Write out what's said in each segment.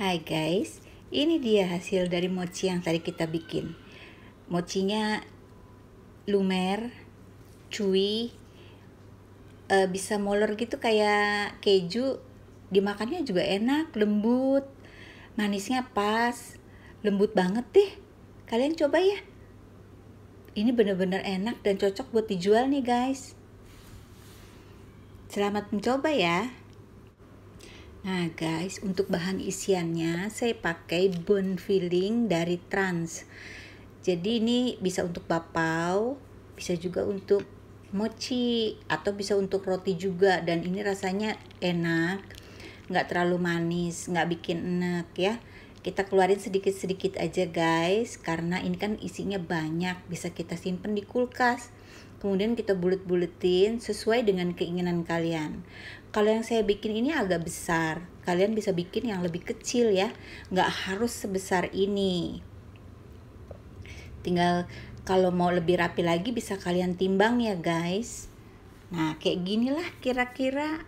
Hai guys, ini dia hasil dari mochi yang tadi kita bikin. Mochinya lumer, cuy, e, bisa molor gitu kayak keju. Dimakannya juga enak, lembut, manisnya pas, lembut banget deh. Kalian coba ya. Ini bener-bener enak dan cocok buat dijual nih guys. Selamat mencoba ya. Nah guys, untuk bahan isiannya saya pakai bone filling dari Trans. Jadi ini bisa untuk bapau, bisa juga untuk mochi atau bisa untuk roti juga dan ini rasanya enak, nggak terlalu manis, nggak bikin enak ya. Kita keluarin sedikit-sedikit aja guys karena ini kan isinya banyak, bisa kita simpen di kulkas kemudian kita bulet-buletin sesuai dengan keinginan kalian kalau yang saya bikin ini agak besar kalian bisa bikin yang lebih kecil ya nggak harus sebesar ini tinggal kalau mau lebih rapi lagi bisa kalian timbang ya guys nah kayak ginilah kira-kira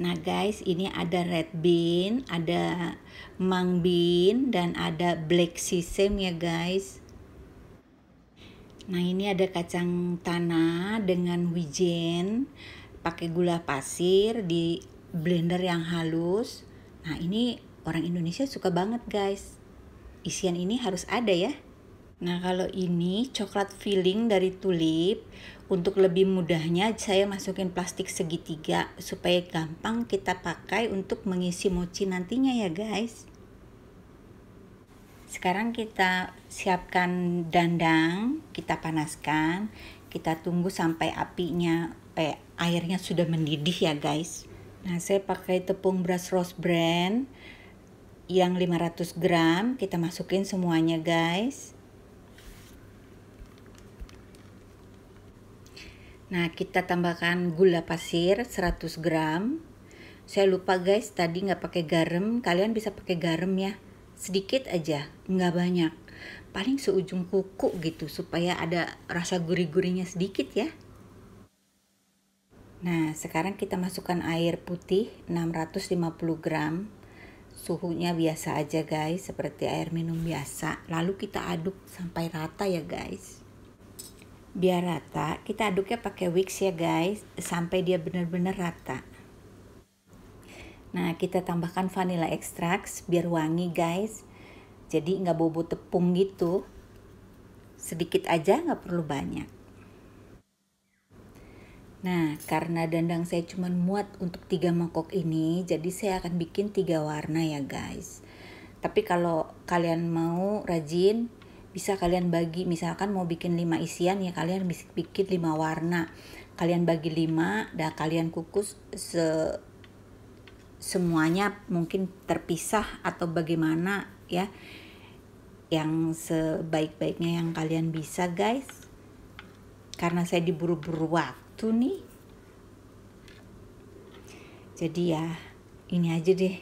Nah guys ini ada red bean, ada mang bean dan ada black sesame ya guys Nah ini ada kacang tanah dengan wijen pakai gula pasir di blender yang halus. Nah ini orang Indonesia suka banget guys. Isian ini harus ada ya. Nah kalau ini coklat filling dari tulip Untuk lebih mudahnya saya masukin plastik segitiga Supaya gampang kita pakai untuk mengisi mochi nantinya ya guys sekarang kita siapkan dandang, kita panaskan, kita tunggu sampai apinya eh airnya sudah mendidih ya guys. Nah, saya pakai tepung beras rose brand yang 500 gram, kita masukin semuanya guys. Nah, kita tambahkan gula pasir 100 gram. Saya lupa guys, tadi nggak pakai garam. Kalian bisa pakai garam ya sedikit aja nggak banyak paling seujung kuku gitu supaya ada rasa gurih-gurihnya sedikit ya nah sekarang kita masukkan air putih 650 gram suhunya biasa aja guys seperti air minum biasa lalu kita aduk sampai rata ya guys biar rata kita aduknya pakai wicks ya guys sampai dia benar-benar rata Nah, kita tambahkan vanilla extract biar wangi, guys. Jadi nggak bobo tepung gitu. Sedikit aja, nggak perlu banyak. Nah, karena dandang saya cuma muat untuk tiga mangkok ini, jadi saya akan bikin tiga warna ya guys. Tapi kalau kalian mau rajin, bisa kalian bagi, misalkan mau bikin lima isian ya kalian bisa bikin lima warna. Kalian bagi lima dan kalian kukus se semuanya mungkin terpisah atau bagaimana ya yang sebaik-baiknya yang kalian bisa guys karena saya diburu-buru waktu nih jadi ya ini aja deh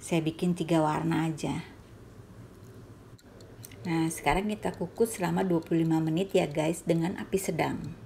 saya bikin tiga warna aja nah sekarang kita kukus selama 25 menit ya guys dengan api sedang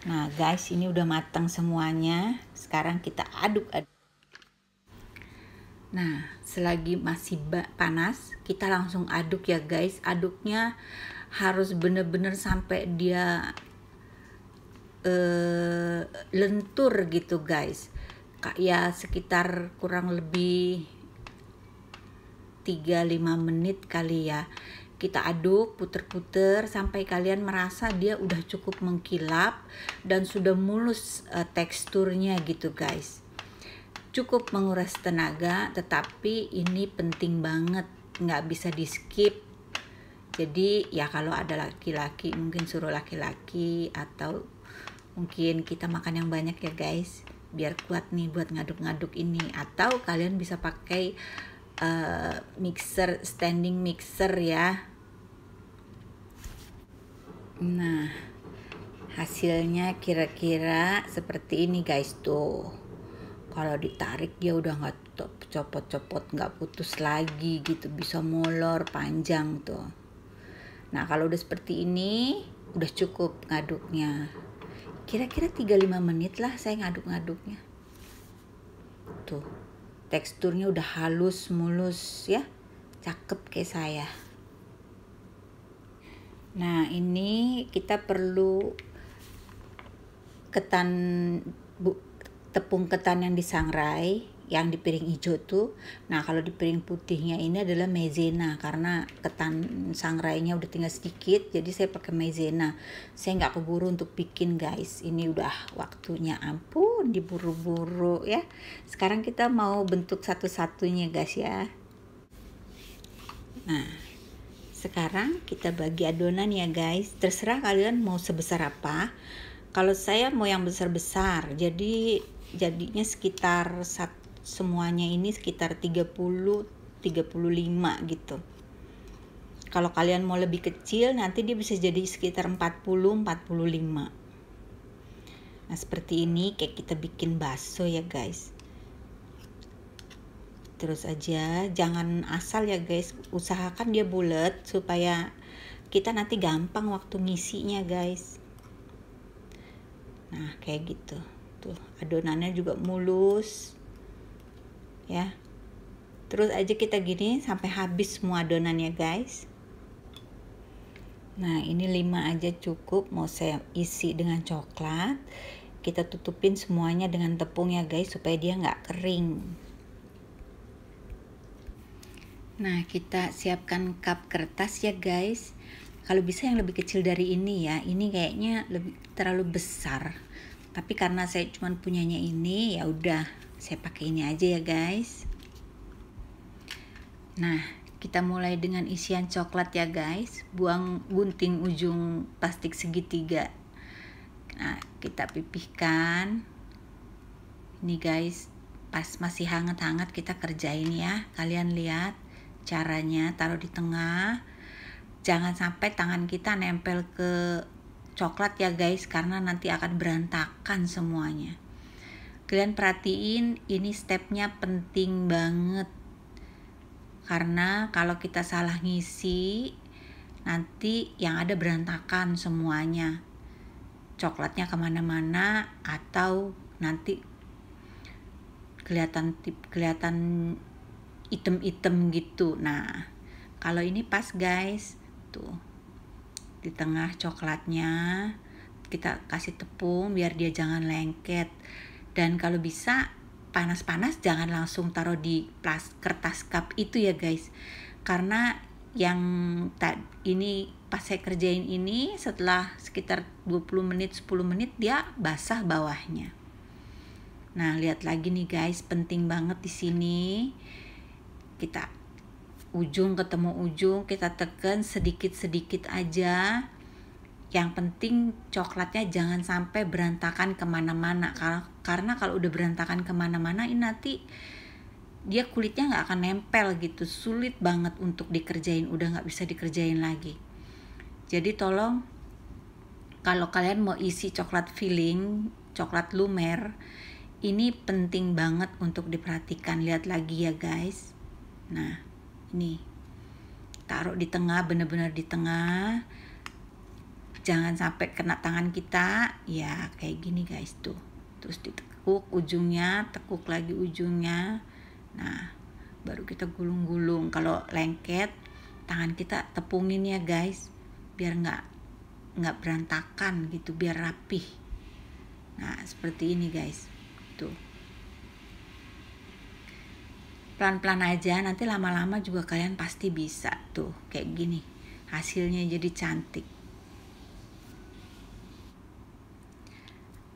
Nah guys ini udah matang semuanya Sekarang kita aduk-aduk Nah selagi masih panas kita langsung aduk ya guys Aduknya harus bener-bener sampai dia uh, lentur gitu guys Ya sekitar kurang lebih 3-5 menit kali ya kita aduk puter-puter sampai kalian merasa dia udah cukup mengkilap dan sudah mulus uh, teksturnya gitu guys cukup menguras tenaga tetapi ini penting banget nggak bisa di skip jadi ya kalau ada laki-laki mungkin suruh laki-laki atau mungkin kita makan yang banyak ya guys biar kuat nih buat ngaduk-ngaduk ini atau kalian bisa pakai uh, mixer standing mixer ya Nah, hasilnya kira-kira seperti ini guys tuh. Kalau ditarik dia udah nggak copot-copot, nggak putus lagi gitu, bisa molor panjang tuh. Nah, kalau udah seperti ini, udah cukup ngaduknya. Kira-kira 35 menit lah saya ngaduk-ngaduknya. Tuh, teksturnya udah halus, mulus ya. Cakep kayak saya. Nah, ini kita perlu ketan bu, tepung ketan yang disangrai yang di piring hijau tuh. Nah, kalau di piring putihnya ini adalah maizena karena ketan sangrainya udah tinggal sedikit, jadi saya pakai maizena. Saya nggak keburu untuk bikin, guys. Ini udah waktunya ampun diburu-buru ya. Sekarang kita mau bentuk satu-satunya, guys ya. Nah, sekarang kita bagi adonan ya guys. Terserah kalian mau sebesar apa. Kalau saya mau yang besar-besar, jadi jadinya sekitar sat, semuanya ini sekitar 30 35 gitu. Kalau kalian mau lebih kecil nanti dia bisa jadi sekitar 40 45. Nah, seperti ini kayak kita bikin baso ya guys terus aja jangan asal ya guys usahakan dia bulat supaya kita nanti gampang waktu ngisinya guys nah kayak gitu tuh adonannya juga mulus ya terus aja kita gini sampai habis semua adonannya guys nah ini 5 aja cukup mau saya isi dengan coklat kita tutupin semuanya dengan tepung ya guys supaya dia nggak kering Nah, kita siapkan cup kertas ya guys. Kalau bisa yang lebih kecil dari ini ya. Ini kayaknya lebih terlalu besar. Tapi karena saya cuma punyanya ini, ya udah saya pakai ini aja ya guys. Nah, kita mulai dengan isian coklat ya guys. Buang gunting ujung plastik segitiga. Nah, kita pipihkan. Ini guys, pas masih hangat-hangat kita kerjain ya. Kalian lihat caranya taruh di tengah jangan sampai tangan kita nempel ke coklat ya guys karena nanti akan berantakan semuanya kalian perhatiin ini stepnya penting banget karena kalau kita salah ngisi nanti yang ada berantakan semuanya coklatnya kemana-mana atau nanti kelihatan kelihatan item-item gitu nah kalau ini pas guys tuh di tengah coklatnya kita kasih tepung biar dia jangan lengket dan kalau bisa panas-panas jangan langsung taruh di plas kertas cup itu ya guys karena yang tak ini pas saya kerjain ini setelah sekitar 20 menit 10 menit dia basah bawahnya nah lihat lagi nih guys penting banget di sini kita ujung ketemu ujung kita tekan sedikit-sedikit aja yang penting coklatnya jangan sampai berantakan kemana-mana karena kalau udah berantakan kemana-mana ini nanti dia kulitnya nggak akan nempel gitu sulit banget untuk dikerjain udah nggak bisa dikerjain lagi jadi tolong kalau kalian mau isi coklat filling coklat lumer ini penting banget untuk diperhatikan lihat lagi ya guys Nah, ini taruh di tengah, benar-benar di tengah. Jangan sampai kena tangan kita. Ya, kayak gini guys tuh. Terus ditekuk ujungnya, tekuk lagi ujungnya. Nah, baru kita gulung-gulung. Kalau lengket, tangan kita tepungin ya guys, biar nggak nggak berantakan gitu, biar rapih. Nah, seperti ini guys. Tuh pelan-pelan aja nanti lama-lama juga kalian pasti bisa tuh kayak gini hasilnya jadi cantik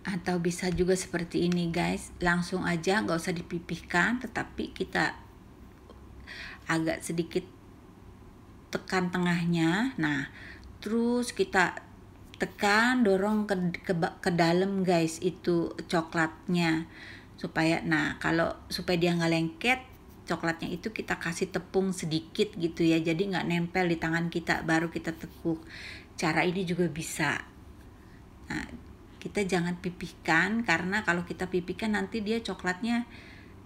atau bisa juga seperti ini guys langsung aja nggak usah dipipihkan tetapi kita agak sedikit tekan tengahnya nah terus kita tekan dorong ke ke, ke dalam guys itu coklatnya supaya nah kalau supaya dia nggak lengket coklatnya itu kita kasih tepung sedikit gitu ya jadi nggak nempel di tangan kita baru kita tekuk cara ini juga bisa nah, kita jangan pipihkan karena kalau kita pipihkan nanti dia coklatnya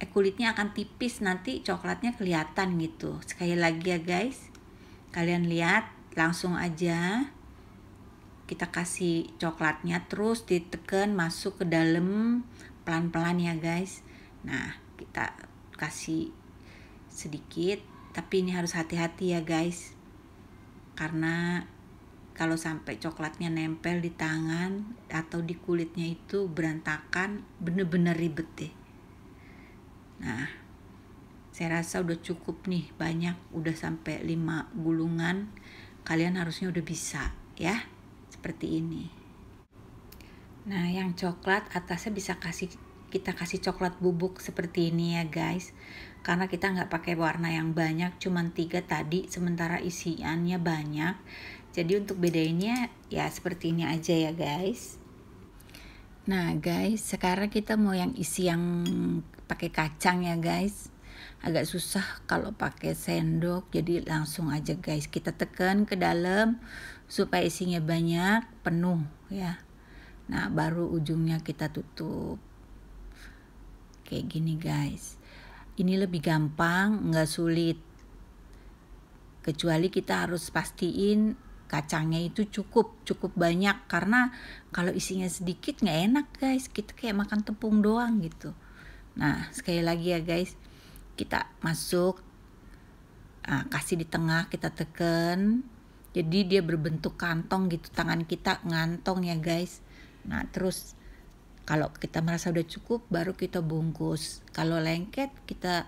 eh, kulitnya akan tipis nanti coklatnya kelihatan gitu sekali lagi ya guys kalian lihat langsung aja kita kasih coklatnya terus ditekan masuk ke dalam pelan-pelan ya guys nah kita kasih sedikit, tapi ini harus hati-hati ya guys. Karena kalau sampai coklatnya nempel di tangan atau di kulitnya itu berantakan, bener-bener ribet deh. Nah, saya rasa udah cukup nih, banyak udah sampai 5 gulungan. Kalian harusnya udah bisa ya, seperti ini. Nah, yang coklat atasnya bisa kasih kita kasih coklat bubuk seperti ini ya guys karena kita nggak pakai warna yang banyak cuman tiga tadi sementara isiannya banyak jadi untuk bedainnya ya seperti ini aja ya guys nah guys sekarang kita mau yang isi yang pakai kacang ya guys agak susah kalau pakai sendok jadi langsung aja guys kita tekan ke dalam supaya isinya banyak penuh ya nah baru ujungnya kita tutup kayak gini guys ini lebih gampang nggak sulit kecuali kita harus pastiin kacangnya itu cukup cukup banyak karena kalau isinya sedikit nggak enak guys kita kayak makan tepung doang gitu nah sekali lagi ya guys kita masuk nah, kasih di tengah kita tekan jadi dia berbentuk kantong gitu tangan kita ngantong ya guys nah terus kalau kita merasa udah cukup, baru kita bungkus. Kalau lengket, kita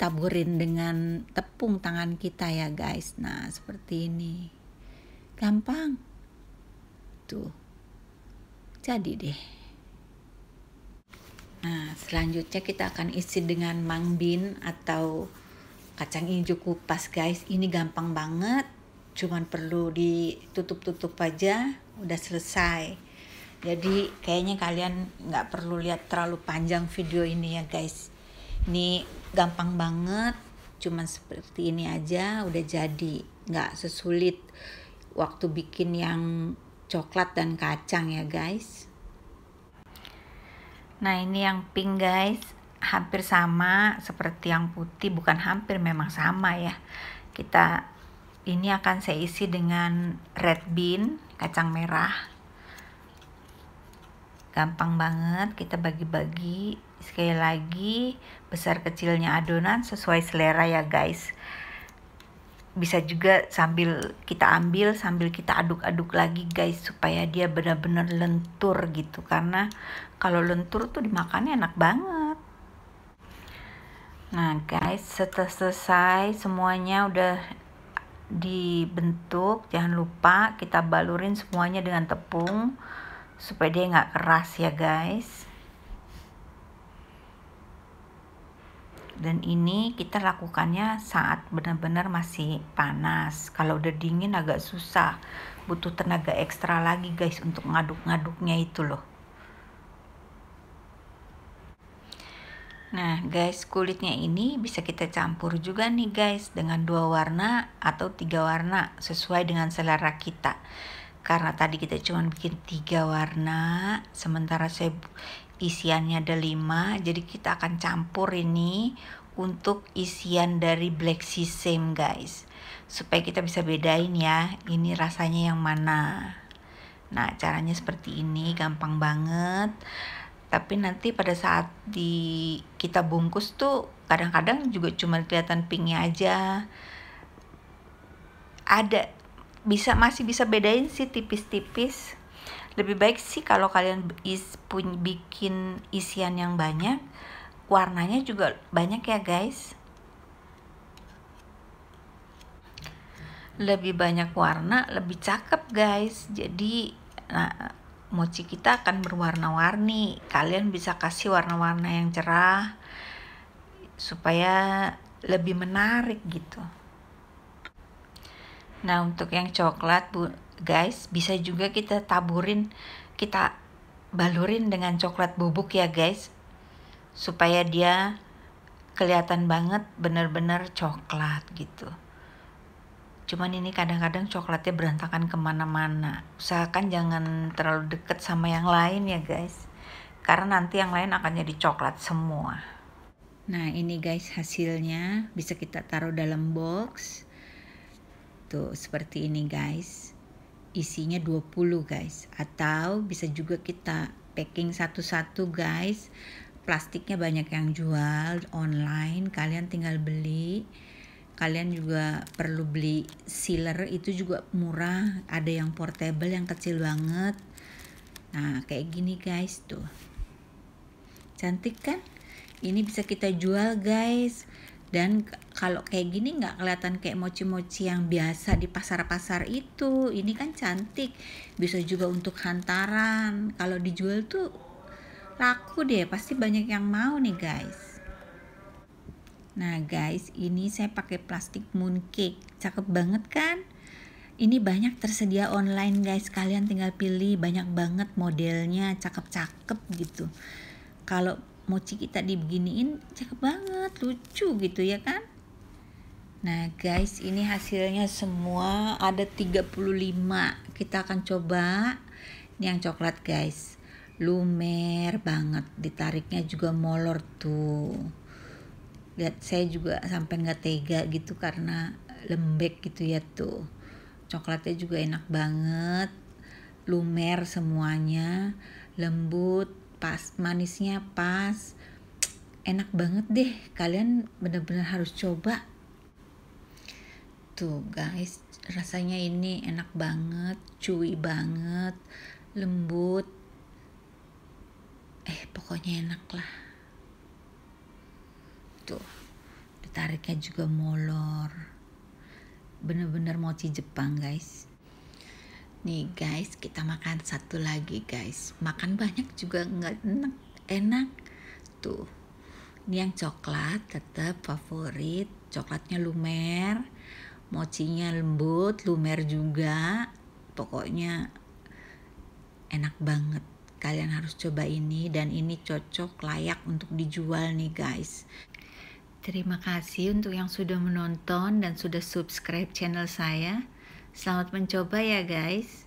taburin dengan tepung tangan kita ya guys. Nah seperti ini, gampang. Tuh, jadi deh. Nah selanjutnya kita akan isi dengan mangbin atau kacang hijau kupas guys. Ini gampang banget, cuman perlu ditutup-tutup aja, udah selesai jadi kayaknya kalian nggak perlu lihat terlalu panjang video ini ya guys ini gampang banget cuman seperti ini aja udah jadi nggak sesulit waktu bikin yang coklat dan kacang ya guys nah ini yang pink guys hampir sama seperti yang putih bukan hampir memang sama ya kita ini akan saya isi dengan red bean kacang merah gampang banget kita bagi-bagi sekali lagi besar kecilnya adonan sesuai selera ya guys bisa juga sambil kita ambil sambil kita aduk-aduk lagi guys supaya dia benar-benar lentur gitu karena kalau lentur tuh dimakannya enak banget nah guys setelah selesai semuanya udah dibentuk jangan lupa kita balurin semuanya dengan tepung supaya dia nggak keras ya guys dan ini kita lakukannya saat benar-benar masih panas kalau udah dingin agak susah butuh tenaga ekstra lagi guys untuk ngaduk-ngaduknya itu loh Nah guys kulitnya ini bisa kita campur juga nih guys dengan dua warna atau tiga warna sesuai dengan selera kita karena tadi kita cuma bikin tiga warna sementara saya isiannya ada lima jadi kita akan campur ini untuk isian dari black sesame guys supaya kita bisa bedain ya ini rasanya yang mana nah caranya seperti ini gampang banget tapi nanti pada saat di kita bungkus tuh kadang-kadang juga cuma kelihatan pinknya aja ada bisa masih bisa bedain sih tipis-tipis lebih baik sih kalau kalian is punya bikin isian yang banyak warnanya juga banyak ya guys lebih banyak warna lebih cakep guys jadi nah mochi kita akan berwarna-warni kalian bisa kasih warna-warna yang cerah supaya lebih menarik gitu Nah, untuk yang coklat, Bu, guys, bisa juga kita taburin, kita balurin dengan coklat bubuk ya, guys. Supaya dia kelihatan banget bener-bener coklat gitu. Cuman ini kadang-kadang coklatnya berantakan kemana-mana. Usahakan jangan terlalu deket sama yang lain ya, guys. Karena nanti yang lain akan jadi coklat semua. Nah, ini guys hasilnya bisa kita taruh dalam box Tuh, seperti ini guys. Isinya 20 guys. Atau bisa juga kita packing satu-satu guys. Plastiknya banyak yang jual online, kalian tinggal beli. Kalian juga perlu beli sealer itu juga murah, ada yang portable yang kecil banget. Nah, kayak gini guys tuh. Cantik kan? Ini bisa kita jual guys dan kalau kayak gini nggak kelihatan kayak mochi-mochi yang biasa di pasar-pasar itu ini kan cantik bisa juga untuk hantaran kalau dijual tuh laku deh pasti banyak yang mau nih guys nah guys ini saya pakai plastik mooncake cakep banget kan ini banyak tersedia online guys kalian tinggal pilih banyak banget modelnya cakep-cakep gitu kalau mochi kita dibeginiin cakep banget lucu gitu ya kan nah guys ini hasilnya semua ada 35 kita akan coba ini yang coklat guys lumer banget ditariknya juga molor tuh lihat saya juga sampai nggak tega gitu karena lembek gitu ya tuh coklatnya juga enak banget lumer semuanya lembut pas manisnya pas enak banget deh kalian bener-bener harus coba tuh guys rasanya ini enak banget cuy banget lembut eh pokoknya enak lah tuh ditariknya juga molor bener-bener mochi Jepang guys Nih guys, kita makan satu lagi guys. Makan banyak juga nggak enak. Enak tuh. Ini yang coklat tetap favorit. Coklatnya lumer, mochinya lembut, lumer juga. Pokoknya enak banget. Kalian harus coba ini dan ini cocok layak untuk dijual nih guys. Terima kasih untuk yang sudah menonton dan sudah subscribe channel saya. Selamat mencoba ya, guys!